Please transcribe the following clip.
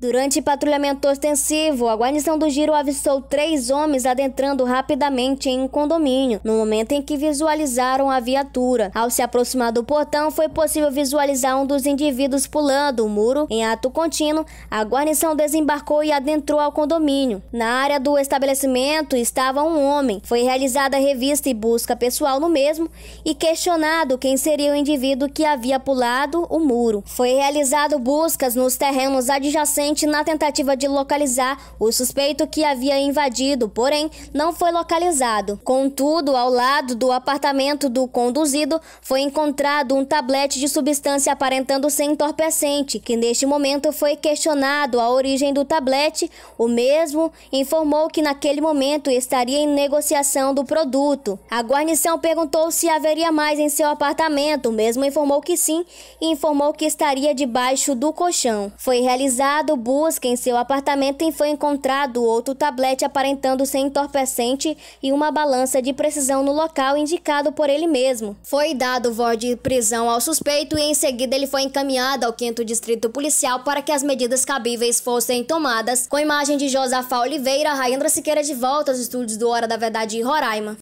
Durante patrulhamento ostensivo, a guarnição do Giro avistou três homens adentrando rapidamente em um condomínio, no momento em que visualizaram a viatura. Ao se aproximar do portão, foi possível visualizar um dos indivíduos pulando o muro. Em ato contínuo, a guarnição desembarcou e adentrou ao condomínio. Na área do estabelecimento estava um homem. Foi realizada revista e busca pessoal no mesmo e questionado quem seria o indivíduo que havia pulado o muro. Foi realizado buscas nos terrenos adjacentes inicialmente na tentativa de localizar o suspeito que havia invadido, porém não foi localizado. Contudo, ao lado do apartamento do conduzido foi encontrado um tablete de substância aparentando ser entorpecente, que neste momento foi questionado a origem do tablete. O mesmo informou que naquele momento estaria em negociação do produto. A guarnição perguntou se haveria mais em seu apartamento, o mesmo informou que sim e informou que estaria debaixo do colchão. Foi realizado busca em seu apartamento e foi encontrado outro tablete aparentando ser entorpecente e uma balança de precisão no local indicado por ele mesmo. Foi dado voz de prisão ao suspeito e em seguida ele foi encaminhado ao 5 Distrito Policial para que as medidas cabíveis fossem tomadas, com imagem de Josafá Oliveira, Raindra Siqueira de volta aos estúdios do Hora da Verdade em Roraima.